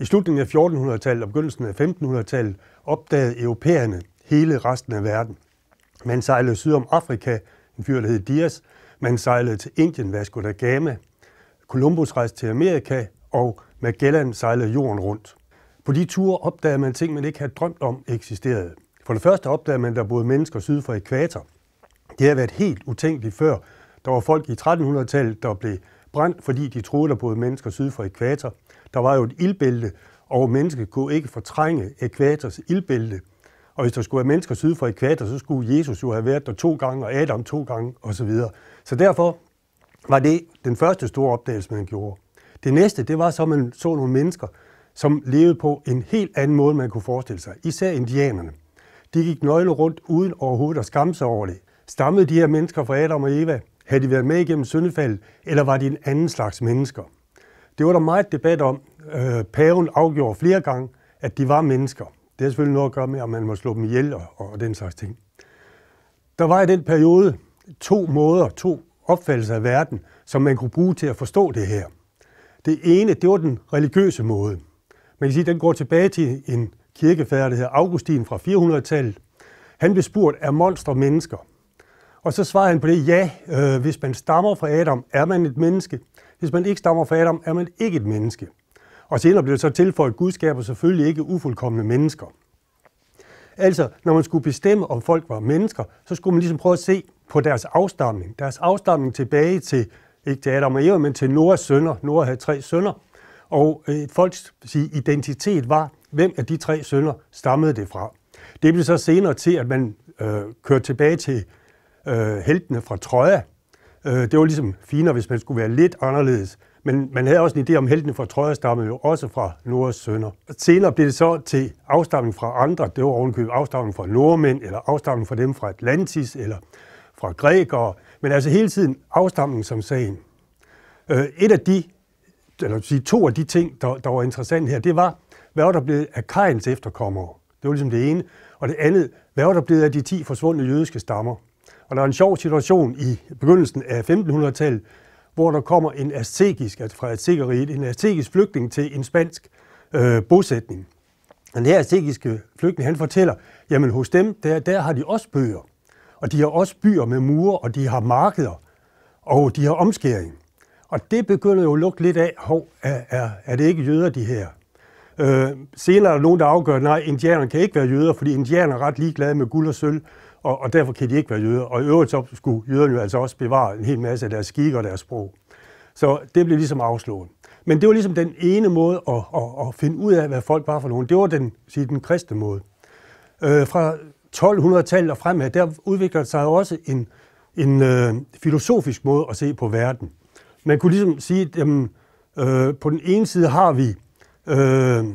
I slutningen af 1400-tallet og begyndelsen af 1500-tallet opdagede europæerne hele resten af verden. Man sejlede syd om Afrika, en fyr, der hed Dias. Man sejlede til Indien, Vasco da Gama. Columbus rejste til Amerika, og Magellan sejlede jorden rundt. På de ture opdagede man ting, man ikke havde drømt om eksisterede. For det første opdagede man, at der boede mennesker syd for ekvator. Det havde været helt utænkeligt før. Der var folk i 1300-tallet, der blev brændt, fordi de troede, der boede mennesker syd for ekvator. Der var jo et ildbælte, og mennesket kunne ikke fortrænge ekvators ildbælte. Og hvis der skulle være mennesker syd for ekvator, så skulle Jesus jo have været der to gange, og Adam to gange osv. Så derfor var det den første store opdagelse, man gjorde. Det næste, det var så, at man så nogle mennesker, som levede på en helt anden måde, man kunne forestille sig. Især indianerne. De gik nøgle rundt uden overhovedet at skamme sig over det. Stammede de her mennesker fra Adam og Eva? Havde de været med igennem syndefaldet, eller var de en anden slags mennesker? Det var der meget debat om. Øh, paven afgjorde flere gange, at de var mennesker. Det har selvfølgelig noget at gøre med, at man må slå dem ihjel og, og den slags ting. Der var i den periode to måder, to opfattelser af verden, som man kunne bruge til at forstå det her. Det ene, det var den religiøse måde. Man kan sige, at den går tilbage til en kirkefader, der hedder Augustin fra 400-tallet. Han blev spurgt, er monstre mennesker? Og så svarede han på det, ja, øh, hvis man stammer fra Adam, er man et menneske. Hvis man ikke stammer fra Adam, er man ikke et menneske. Og senere blev det så tilføjet, at Gud skaber selvfølgelig ikke ufuldkommende mennesker. Altså, når man skulle bestemme, om folk var mennesker, så skulle man ligesom prøve at se på deres afstamning. Deres afstamning tilbage til, ikke til Adam og Eva, men til Noras sønner. Noah havde tre sønner. Og øh, folks sige, identitet var, hvem af de tre sønner stammede det fra. Det blev så senere til, at man øh, kørte tilbage til øh, heltene fra Troja, Øh, Det var ligesom finere, hvis man skulle være lidt anderledes. Men man havde også en idé om heltene fra Trøjerstammen, jo også fra Nords sønner. Senere blev det så til afstamning fra andre. Det var ovenkøbet afstamning fra nordmænd, eller afstamning fra dem fra Atlantis, eller fra grækere. Men altså hele tiden afstamning som sagen. Øh, et af de, eller sige, to af de ting, der, der var interessant her, det var, hvad var der blevet af Kajens efterkommere? Det var ligesom det ene. Og det andet, hvad var der blevet af de 10 forsvundne jødiske stammer? Og der er en sjov situation i begyndelsen af 1500-tallet, hvor der kommer en aztekisk, altså fra Aztekeriet, en aztekisk flygtning til en spansk øh, bosætning. Den her aztekiske flygtning, han fortæller, jamen hos dem, der, der har de også bøger. Og de har også byer med mure, og de har markeder, og de har omskæring. Og det begynder jo at lugte lidt af, hov, er, er, er det ikke jøder, de her? Øh, senere er der nogen, der afgør, nej, indianerne kan ikke være jøder, fordi indianerne er ret ligeglade med guld og sølv og, og derfor kan de ikke være jøder. Og i øvrigt så skulle jøderne jo altså også bevare en hel masse af deres skik og deres sprog. Så det blev ligesom afslået. Men det var ligesom den ene måde at, at, at finde ud af, hvad folk var for nogen. Det var den, sige, den kristne måde. Øh, fra 1200-tallet og fremad, der udvikler sig også en, en øh, filosofisk måde at se på verden. Man kunne ligesom sige, at øh, på den ene side har vi øh,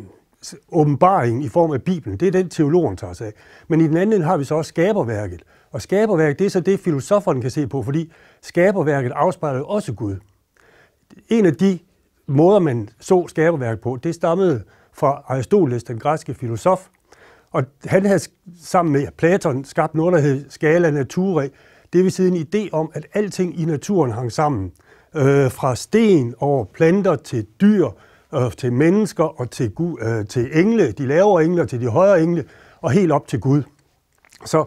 åbenbaring i form af Bibelen. Det er den, teologen tager sig af. Men i den anden har vi så også skaberværket. Og skaberværket, det er så det, filosoferne kan se på, fordi skaberværket afspejler jo også Gud. En af de måder, man så skaberværket på, det stammede fra Aristoteles, den græske filosof. Og han havde sammen med Platon skabt noget, der hed skala naturae. Det vil sige en idé om, at alting i naturen hang sammen. Øh, fra sten over planter til dyr, øh, til mennesker og til, Gud, øh, til engle, de lavere engle til de højere engle, og helt op til Gud. Så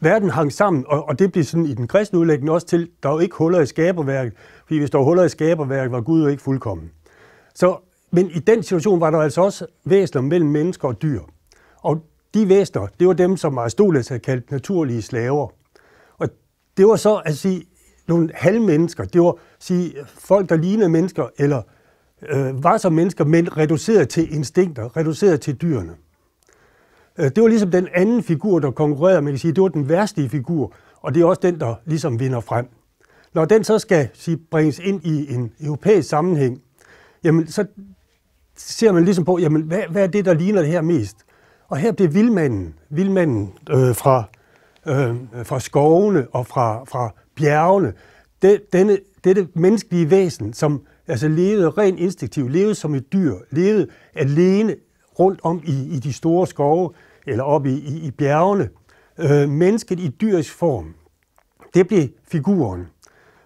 verden hang sammen, og, og det blev sådan i den kristne udlægning også til, der var ikke huller i skaberværket, fordi hvis der var huller i skaberværket, var Gud jo ikke fuldkommen. Så, men i den situation var der altså også væsner mellem mennesker og dyr. Og de væsler, det var dem, som Aristoteles havde kaldt naturlige slaver. Og det var så at sige nogle halvmennesker, det var at sige folk, der lignede mennesker, eller øh, var som mennesker, men reduceret til instinkter, reduceret til dyrene. Øh, det var ligesom den anden figur, der konkurrerede, man kan sige, det var den værste figur, og det er også den, der ligesom vinder frem. Når den så skal sige, bringes ind i en europæisk sammenhæng, jamen så ser man ligesom på, jamen hvad, hvad er det, der ligner det her mest? Og her bliver vildmanden, vildmanden øh, fra, øh, fra skovene og fra, fra bjergene, det, denne, dette menneskelige væsen, som Altså levede rent instinktivt, levede som et dyr, levede alene rundt om i, i de store skove eller op i, i, i bjergene. Øh, mennesket i dyrisk form, det blev figuren.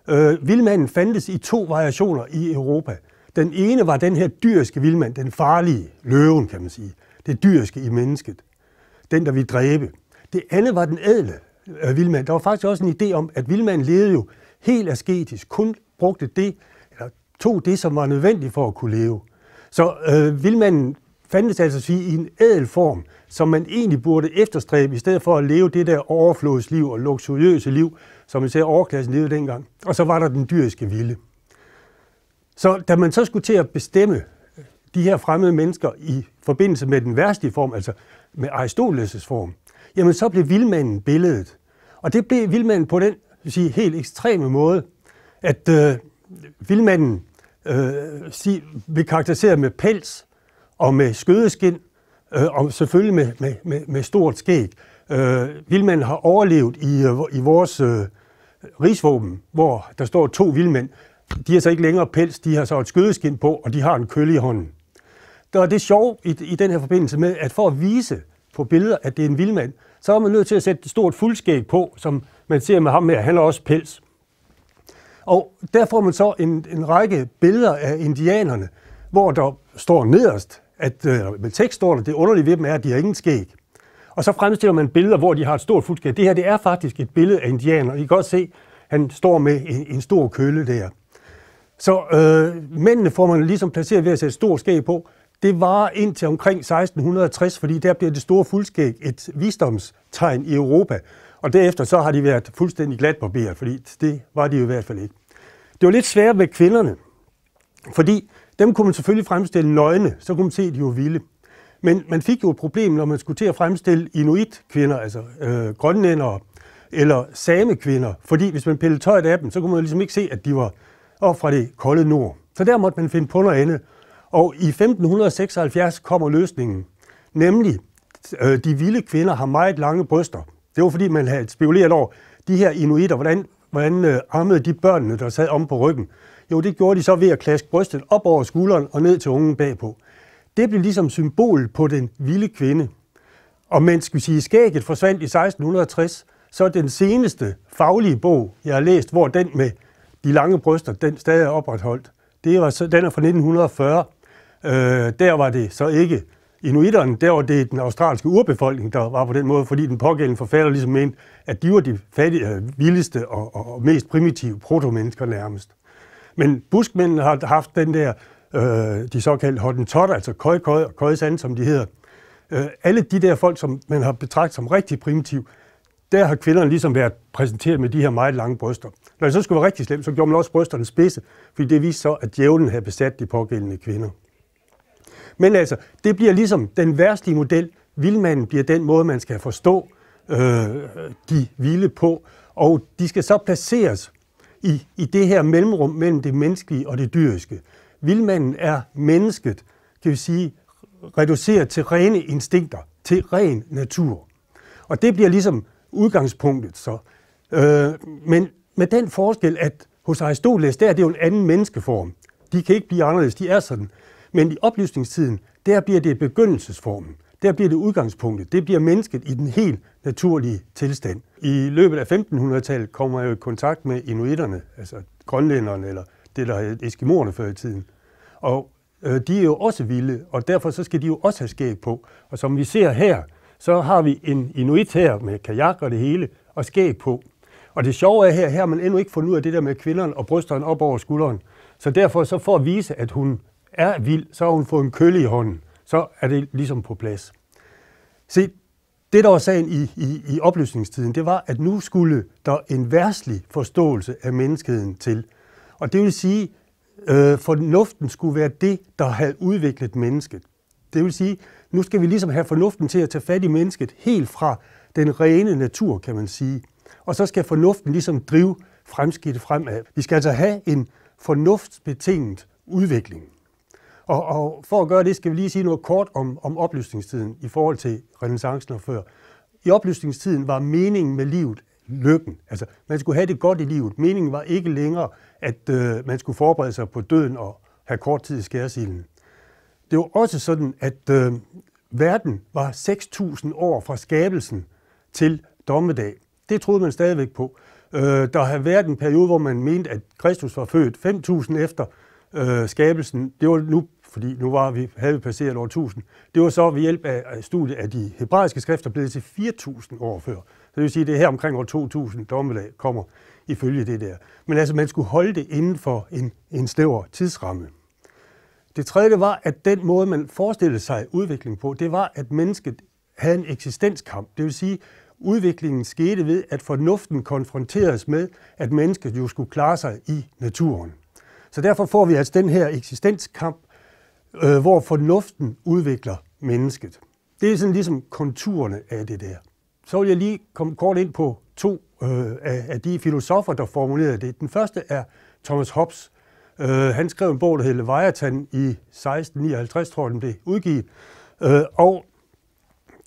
Øh, vildmanden fandtes i to variationer i Europa. Den ene var den her dyriske vildmand, den farlige løven, kan man sige. Det dyriske i mennesket. Den, der vi dræbe. Det andet var den ædle øh, vildmand. Der var faktisk også en idé om, at vildmanden levede jo helt asketisk, kun brugte det, tog det, som var nødvendigt for at kunne leve. Så øh, vil man fandtes altså sige i en ædel form, som man egentlig burde efterstræbe, i stedet for at leve det der overflodsliv og luksuriøse liv, som især overklassen levede dengang. Og så var der den dyriske vilde. Så da man så skulle til at bestemme de her fremmede mennesker i forbindelse med den værste form, altså med Aristoteles' form, jamen så blev vildmanden billedet. Og det blev vildmanden på den sige, helt ekstreme måde, at øh, vildmanden øh, sig, vi karakteriserer med pels og med skødeskin, øh, og selvfølgelig med, med, med, med stort skæg. Øh, vildmanden har overlevet i, øh, i vores øh, rigsvåben, hvor der står to vildmænd. De har så ikke længere pels, de har så et skødeskin på, og de har en kølle i hånden. Der er det sjov i, i den her forbindelse med, at for at vise på billeder, at det er en vildmand, så er man nødt til at sætte et stort fuldskæg på, som man ser med ham her. Han har også pels. Og der får man så en, en række billeder af indianerne, hvor der står nederst, at øh, med tekst står der, det underlige ved dem er, at de har ingen skæg. Og så fremstiller man billeder, hvor de har et stort fuldskæg. Det her det er faktisk et billede af indianer. I kan godt se, han står med en, en stor kølle der. Så øh, mændene får man ligesom placeret ved at sætte stor skæg på. Det var indtil omkring 1660, fordi der bliver det store fuldskæg et visdomstegn i Europa. Og derefter så har de været fuldstændig glat barberet, fordi det var de jo i hvert fald ikke. Det var lidt svært med kvinderne, fordi dem kunne man selvfølgelig fremstille nøgne, så kunne man se, at de var vilde. Men man fik jo et problem, når man skulle til at fremstille inuit-kvinder, altså øh, grønlændere, eller same-kvinder, fordi hvis man pillede tøjet af dem, så kunne man ligesom ikke se, at de var op fra det kolde nord. Så der måtte man finde på noget andet. Og i 1576 kommer løsningen, nemlig øh, de vilde kvinder har meget lange bryster. Det var fordi, man havde spekuleret over de her inuitter, hvordan, hvordan øh, armede de børnene, der sad om på ryggen. Jo, det gjorde de så ved at klaske brystet op over skulderen og ned til ungen bagpå. Det blev ligesom symbol på den vilde kvinde. Og mens skulle sige, skægget forsvandt i 1660, så den seneste faglige bog, jeg har læst, hvor den med de lange bryster, den stadig er opretholdt. Det var, den er fra 1940. Øh, der var det så ikke Inuiterne, der var det den australske urbefolkning, der var på den måde, fordi den pågældende forfatter ligesom mente, at de var de fattige, øh, vildeste og, og mest primitive protomennesker nærmest. Men buskmændene har haft den der, øh, de såkaldte tot, altså køj, køj og køjsand, som de hedder. Øh, alle de der folk, som man har betragtet som rigtig primitive, der har kvinderne ligesom været præsenteret med de her meget lange bryster. Når det så skulle være rigtig slemt, så gjorde man også brysterne spidse, fordi det viste så, at djævlen havde besat de pågældende kvinder. Men altså, det bliver ligesom den værstlige model. Vildmanden bliver den måde, man skal forstå øh, de vilde på, og de skal så placeres i, i det her mellemrum mellem det menneskelige og det dyriske. Vildmanden er mennesket, kan vi sige, reduceret til rene instinkter, til ren natur. Og det bliver ligesom udgangspunktet så. Øh, men med den forskel, at hos Aristoteles, der er det jo en anden menneskeform. De kan ikke blive anderledes, de er sådan. Men i oplysningstiden, der bliver det begyndelsesformen. Der bliver det udgangspunktet. Det bliver mennesket i den helt naturlige tilstand. I løbet af 1500-tallet kommer jeg i kontakt med inuiterne, altså grønlænderne eller det, der hedder eskimoerne før i tiden. Og øh, de er jo også vilde, og derfor så skal de jo også have skæg på. Og som vi ser her, så har vi en inuit her med kajak og det hele, og skæg på. Og det sjove er her, her har man endnu ikke fundet ud af det der med kvinderne og brysterne op over skulderen. Så derfor så for at vise, at hun er vild, så har hun fået en kølle i hånden. Så er det ligesom på plads. Se, det der var sagen i, i, i oplysningstiden, det var, at nu skulle der en værslig forståelse af menneskeheden til. Og det vil sige, øh, fornuften skulle være det, der havde udviklet mennesket. Det vil sige, nu skal vi ligesom have fornuften til at tage fat i mennesket helt fra den rene natur, kan man sige. Og så skal fornuften ligesom drive fremskridtet fremad. Vi skal altså have en fornuftsbetinget udvikling. Og, og for at gøre det, skal vi lige sige noget kort om, om oplysningstiden i forhold til renaissancen og før. I oplysningstiden var meningen med livet lykken. Altså, man skulle have det godt i livet. Meningen var ikke længere, at øh, man skulle forberede sig på døden og have kort tid i skærsilden. Det var også sådan, at øh, verden var 6.000 år fra skabelsen til dommedag. Det troede man stadigvæk på. Øh, der har været en periode, hvor man mente, at Kristus var født 5.000 efter øh, skabelsen, det var nu, fordi nu var vi, havde vi passeret over 1000, det var så ved hjælp af studiet af de hebraiske skrifter blevet til 4000 år før. Så det vil sige, at det er her omkring år 2000, dommedag kommer ifølge det der. Men altså, man skulle holde det inden for en, en snæver tidsramme. Det tredje var, at den måde, man forestillede sig udviklingen på, det var, at mennesket havde en eksistenskamp. Det vil sige, udviklingen skete ved, at fornuften konfronteres med, at mennesket jo skulle klare sig i naturen. Så derfor får vi altså den her eksistenskamp, øh, hvor fornuften udvikler mennesket. Det er sådan ligesom konturerne af det der. Så vil jeg lige komme kort ind på to øh, af, af de filosofer, der formulerede det. Den første er Thomas Hobbes. Øh, han skrev en bog, der hed Leviathan i 1659, tror jeg, den blev udgivet. Øh, og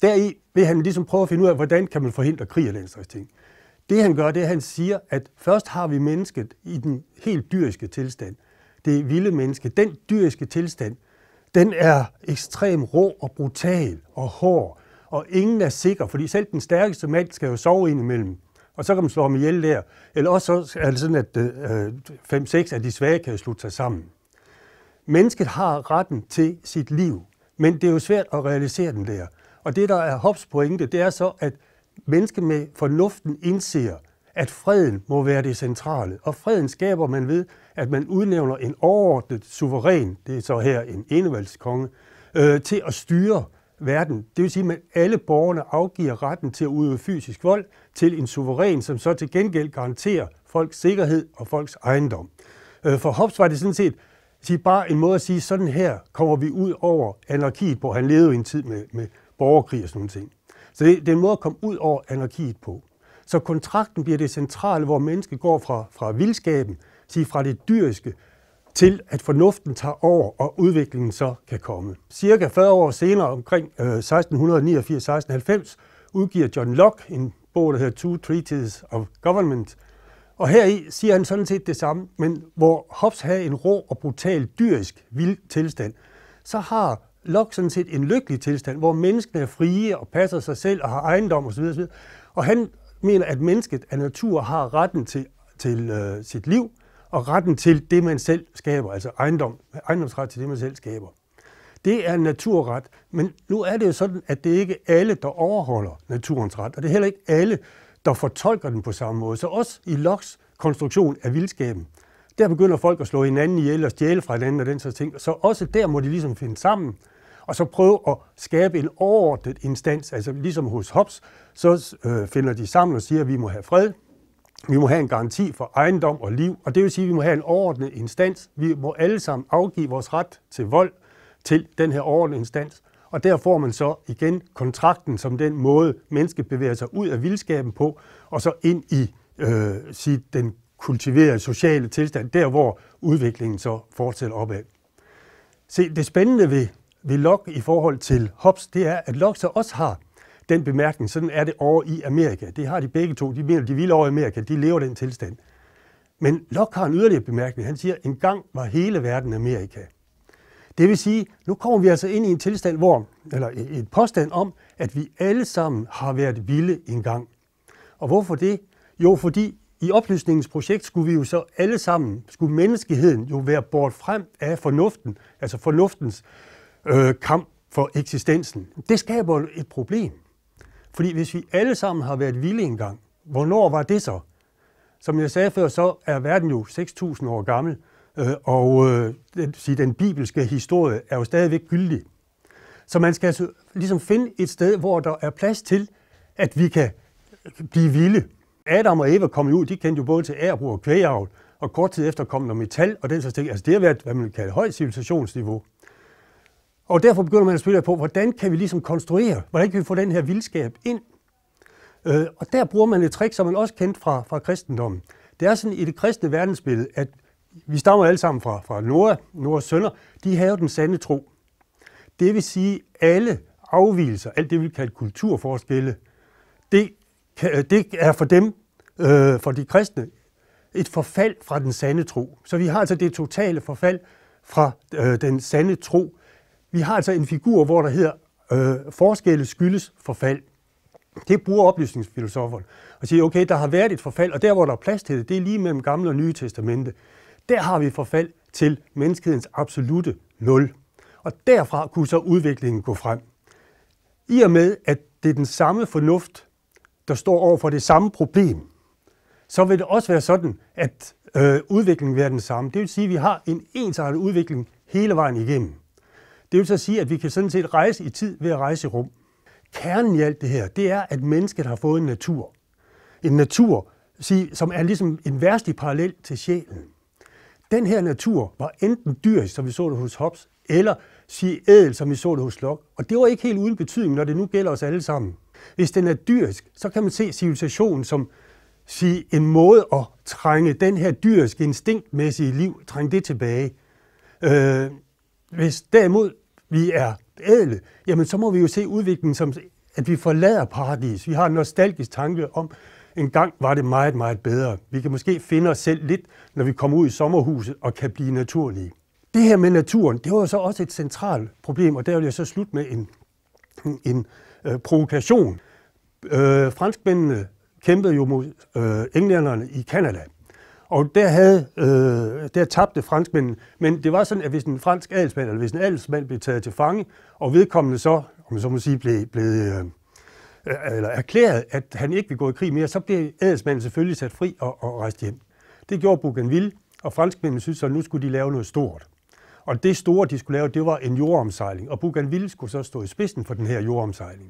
deri vil han ligesom prøve at finde ud af, hvordan kan man forhindre krig og den slags ting. Det han gør, det er, at han siger, at først har vi mennesket i den helt dyriske tilstand. Det vilde menneske. Den dyriske tilstand, den er ekstrem rå og brutal og hård, og ingen er sikker, fordi selv den stærkeste mand skal jo sove indimellem. Og så kan man slå ham ihjel der. Eller også er det sådan, at 5-6 øh, øh, af de svage kan slutte sig sammen. Mennesket har retten til sit liv, men det er jo svært at realisere den der. Og det, der er Hobbes pointe, det er så, at menneske med fornuften indser, at freden må være det centrale. Og freden skaber man ved, at man udnævner en overordnet suveræn, det er så her en enevalgskonge, øh, til at styre verden. Det vil sige, at alle borgerne afgiver retten til at udøve fysisk vold til en suveræn, som så til gengæld garanterer folks sikkerhed og folks ejendom. Øh, for Hobbes var det sådan set sige, bare en måde at sige, sådan her kommer vi ud over anarkiet, hvor han levede i en tid med, med borgerkrig og sådan nogle ting. Så det, det er en måde at komme ud over anarkiet på. Så kontrakten bliver det centrale, hvor mennesket går fra, fra vildskaben, sige fra det dyriske, til at fornuften tager over, og udviklingen så kan komme. Cirka 40 år senere, omkring øh, 1689-1690, udgiver John Locke en bog, der hedder Two Treatises of Government. Og heri siger han sådan set det samme, men hvor Hobbes havde en rå og brutal dyrisk vild tilstand, så har Locke sådan set en lykkelig tilstand, hvor menneskene er frie og passer sig selv og har ejendom osv. osv. Og han mener, at mennesket af natur har retten til, til øh, sit liv og retten til det, man selv skaber, altså ejendom, ejendomsret til det, man selv skaber. Det er en naturret, men nu er det jo sådan, at det ikke er alle, der overholder naturens ret, og det er heller ikke alle, der fortolker den på samme måde. Så også i Locks konstruktion af vildskaben, der begynder folk at slå hinanden ihjel og stjæle fra hinanden og den slags ting. Så også der må de ligesom finde sammen og så prøve at skabe en overordnet instans, altså ligesom hos Hobbes, så øh, finder de sammen og siger, at vi må have fred, vi må have en garanti for ejendom og liv, og det vil sige, at vi må have en overordnet instans. Vi må alle sammen afgive vores ret til vold til den her overordnede instans, og der får man så igen kontrakten som den måde, mennesket bevæger sig ud af vildskaben på, og så ind i øh, sit, den kultiverede sociale tilstand, der hvor udviklingen så fortsætter opad. Se, det spændende ved ved Locke i forhold til Hobbes, det er, at Locke så også har den bemærkning, sådan er det over i Amerika. Det har de begge to. De mener, de vil over i Amerika. De lever den tilstand. Men Locke har en yderligere bemærkning. Han siger, en gang var hele verden Amerika. Det vil sige, nu kommer vi altså ind i en tilstand, hvor, eller et påstand om, at vi alle sammen har været vilde engang. Og hvorfor det? Jo, fordi i oplysningens projekt skulle vi jo så alle sammen, skulle menneskeheden jo være bort frem af fornuften, altså fornuftens øh, øh, kamp for eksistensen. Det skaber et problem. Fordi hvis vi alle sammen har været vilde engang, hvornår var det så? Som jeg sagde før, så er verden jo 6.000 år gammel, øh, og øh, den, sige, den bibelske historie er jo stadigvæk gyldig. Så man skal altså ligesom finde et sted, hvor der er plads til, at vi kan blive vilde. Adam og Eva kom jo ud, de kendte jo både til ærbrug og kvægeavl, og kort tid efter kom der metal, og den slags ting. Altså det har været, hvad man kalder højt civilisationsniveau. Og derfor begynder man at spille på, hvordan kan vi ligesom konstruere, hvordan kan vi få den her vildskab ind? Øh, og der bruger man et trick, som man også kendt fra, fra kristendommen. Det er sådan i det kristne verdensbillede, at vi stammer alle sammen fra, fra Nora, Nora sønner, de havde den sande tro. Det vil sige, alle afvielser, alt det vi kalder kulturforskelle, det, øh, det er for dem, øh, for de kristne, et forfald fra den sande tro. Så vi har altså det totale forfald fra øh, den sande tro, vi har altså en figur, hvor der hedder, øh, forskelle skyldes forfald. Det bruger oplysningsfilosoferne og siger, okay, der har været et forfald, og der, hvor der er plads til det, det er lige mellem gamle og nye testamente. Der har vi forfald til menneskehedens absolute nul. Og derfra kunne så udviklingen gå frem. I og med, at det er den samme fornuft, der står over for det samme problem, så vil det også være sådan, at øh, udviklingen vil være den samme. Det vil sige, at vi har en ensartet udvikling hele vejen igennem. Det vil så sige, at vi kan sådan set rejse i tid ved at rejse i rum. Kernen i alt det her, det er, at mennesket har fået en natur. En natur, som er ligesom en værstlig parallel til sjælen. Den her natur var enten dyrisk, som vi så det hos Hobbes, eller sige ædel, som vi så det hos Locke. Og det var ikke helt uden betydning, når det nu gælder os alle sammen. Hvis den er dyrisk, så kan man se civilisationen som sige, en måde at trænge den her dyriske, instinktmæssige liv, trænge det tilbage. Øh, hvis derimod vi er ædle, jamen så må vi jo se udviklingen som, at vi forlader paradis. Vi har en nostalgisk tanke om, en gang var det meget, meget bedre. Vi kan måske finde os selv lidt, når vi kommer ud i sommerhuset og kan blive naturlige. Det her med naturen, det var jo så også et centralt problem, og der vil jeg så slutte med en, en, en øh, provokation. Øh, franskmændene kæmpede jo mod øh, englænderne i Kanada. Og der, havde, øh, der tabte franskmænden. Men det var sådan, at hvis en fransk adelsmand, eller hvis en adelsmand blev taget til fange, og vedkommende så, om man så må sige, blev, blev øh, eller erklæret, at han ikke ville gå i krig mere, så blev adelsmanden selvfølgelig sat fri og, og rejst hjem. Det gjorde Bougainville, og franskmændene syntes, at nu skulle de lave noget stort. Og det store, de skulle lave, det var en jordomsejling, og Bougainville skulle så stå i spidsen for den her jordomsejling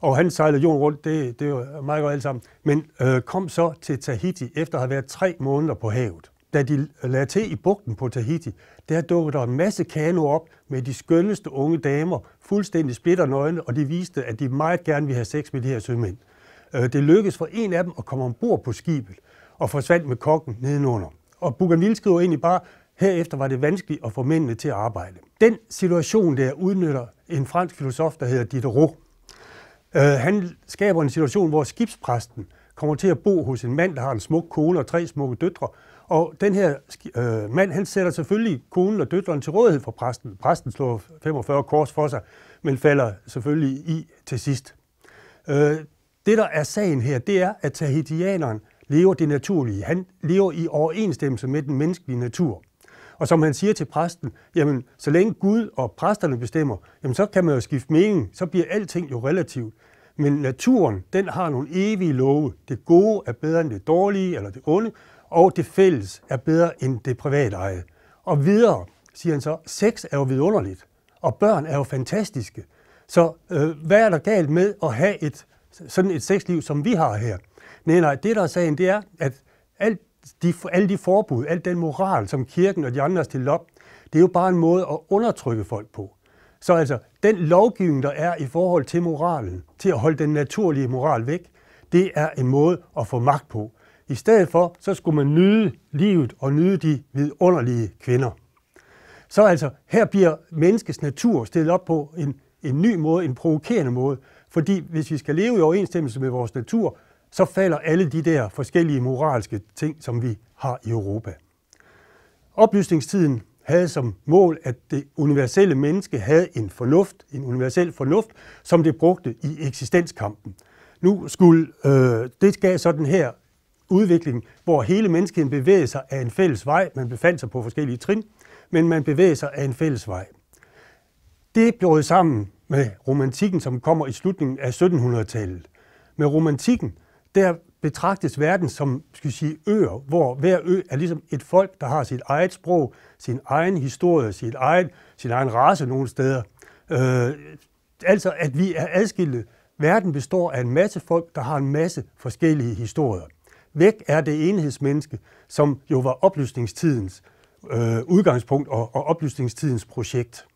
og han sejlede jorden rundt, det, det var meget godt alt sammen. Men øh, kom så til Tahiti efter at have været tre måneder på havet. Da de lagde til i bugten på Tahiti, der dukkede der en masse kano op med de skønneste unge damer, fuldstændig splitternøgne, og de viste, at de meget gerne ville have sex med de her sømænd. Øh, det lykkedes for en af dem at komme ombord på skibet og forsvandt med kokken nedenunder. Og Bougainville skriver egentlig bare, herefter var det vanskeligt at få mændene til at arbejde. Den situation der udnytter en fransk filosof, der hedder Diderot. Øh, han skaber en situation, hvor skibspræsten kommer til at bo hos en mand, der har en smuk kone og tre smukke døtre. Og den her øh, mand, han sætter selvfølgelig konen og døtrene til rådighed for præsten. Præsten slår 45 kors for sig, men falder selvfølgelig i til sidst. Øh, det, der er sagen her, det er, at tahitianeren lever det naturlige. Han lever i overensstemmelse med den menneskelige natur. Og som han siger til præsten, jamen, så længe Gud og præsterne bestemmer, jamen, så kan man jo skifte mening, så bliver alting jo relativt. Men naturen, den har nogle evige love. Det gode er bedre end det dårlige eller det onde, og det fælles er bedre end det private eget. Og videre, siger han så, sex er jo vidunderligt, og børn er jo fantastiske. Så øh, hvad er der galt med at have et, sådan et sexliv, som vi har her? Nej, nej, det der er sagen, det er, at alt de, alle de forbud, al den moral, som kirken og de andre stiller op, det er jo bare en måde at undertrykke folk på. Så altså, den lovgivning, der er i forhold til moralen, til at holde den naturlige moral væk, det er en måde at få magt på. I stedet for, så skulle man nyde livet og nyde de vidunderlige kvinder. Så altså, her bliver menneskets natur stillet op på en, en ny måde, en provokerende måde, fordi hvis vi skal leve i overensstemmelse med vores natur, så falder alle de der forskellige moralske ting, som vi har i Europa. Oplysningstiden havde som mål, at det universelle menneske havde en fornuft, en universel fornuft, som det brugte i eksistenskampen. Nu skulle, øh, det gav så den her udvikling, hvor hele menneskeheden bevægede sig af en fælles vej. Man befandt sig på forskellige trin, men man bevægede sig af en fælles vej. Det blev sammen med romantikken, som kommer i slutningen af 1700-tallet. Med romantikken, der betragtes verden som skal sige, øer, hvor hver ø er ligesom et folk, der har sit eget sprog, sin egen historie, sit egen, sin egen race nogle steder. Øh, altså, at vi er adskilte. Verden består af en masse folk, der har en masse forskellige historier. Væk er det enhedsmenneske, som jo var oplysningstidens øh, udgangspunkt og, og oplysningstidens projekt.